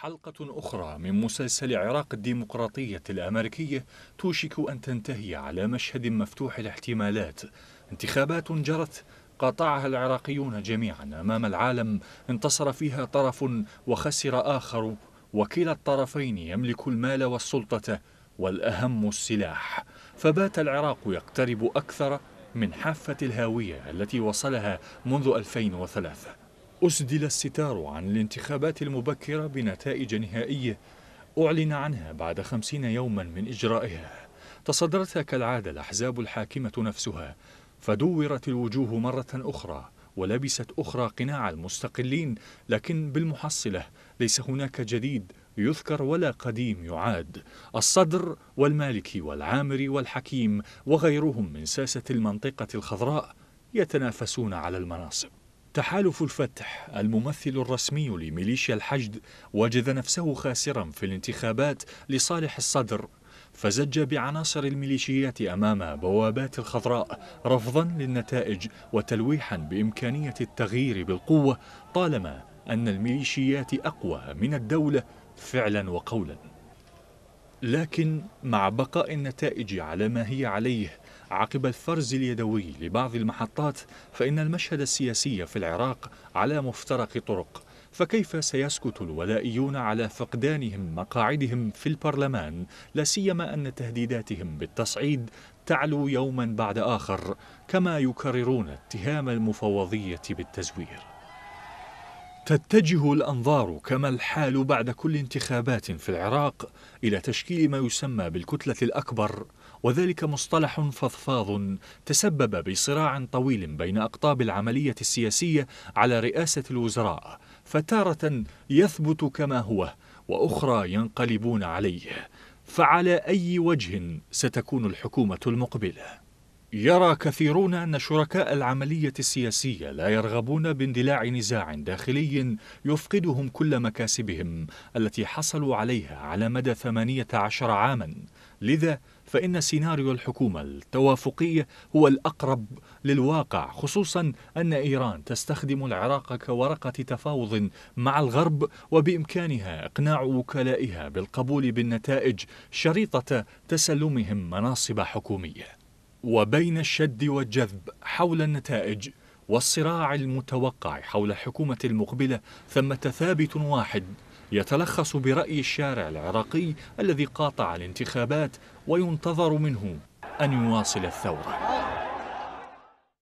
حلقة أخرى من مسلسل عراق الديمقراطية الأمريكية توشك أن تنتهي على مشهد مفتوح الاحتمالات انتخابات جرت قاطعها العراقيون جميعا أمام العالم انتصر فيها طرف وخسر آخر وكلا الطرفين يملك المال والسلطة والأهم السلاح فبات العراق يقترب أكثر من حافة الهاوية التي وصلها منذ 2003 أسدل الستار عن الانتخابات المبكرة بنتائج نهائية أعلن عنها بعد خمسين يوما من إجرائها تصدرتها كالعادة الأحزاب الحاكمة نفسها فدورت الوجوه مرة أخرى ولبست أخرى قناع المستقلين لكن بالمحصلة ليس هناك جديد يذكر ولا قديم يعاد الصدر والمالكي والعامري والحكيم وغيرهم من ساسة المنطقة الخضراء يتنافسون على المناصب تحالف الفتح الممثل الرسمي لميليشيا الحشد وجد نفسه خاسرا في الانتخابات لصالح الصدر فزج بعناصر الميليشيات أمام بوابات الخضراء رفضا للنتائج وتلويحا بإمكانية التغيير بالقوة طالما أن الميليشيات أقوى من الدولة فعلا وقولا لكن مع بقاء النتائج على ما هي عليه عقب الفرز اليدوي لبعض المحطات فإن المشهد السياسي في العراق على مفترق طرق فكيف سيسكت الولائيون على فقدانهم مقاعدهم في البرلمان لا سيما أن تهديداتهم بالتصعيد تعلو يوما بعد آخر كما يكررون اتهام المفوضية بالتزوير تتجه الأنظار كما الحال بعد كل انتخابات في العراق إلى تشكيل ما يسمى بالكتلة الأكبر وذلك مصطلح فضفاض تسبب بصراع طويل بين أقطاب العملية السياسية على رئاسة الوزراء فتارة يثبت كما هو وأخرى ينقلبون عليه فعلى أي وجه ستكون الحكومة المقبلة؟ يرى كثيرون أن شركاء العملية السياسية لا يرغبون باندلاع نزاع داخلي يفقدهم كل مكاسبهم التي حصلوا عليها على مدى 18 عاما لذا فإن سيناريو الحكومة التوافقية هو الأقرب للواقع خصوصا أن إيران تستخدم العراق كورقة تفاوض مع الغرب وبإمكانها إقناع وكلائها بالقبول بالنتائج شريطة تسلمهم مناصب حكومية وبين الشد والجذب حول النتائج والصراع المتوقع حول الحكومة المقبلة ثمة ثابت واحد يتلخص برأي الشارع العراقي الذي قاطع الانتخابات وينتظر منه أن يواصل الثورة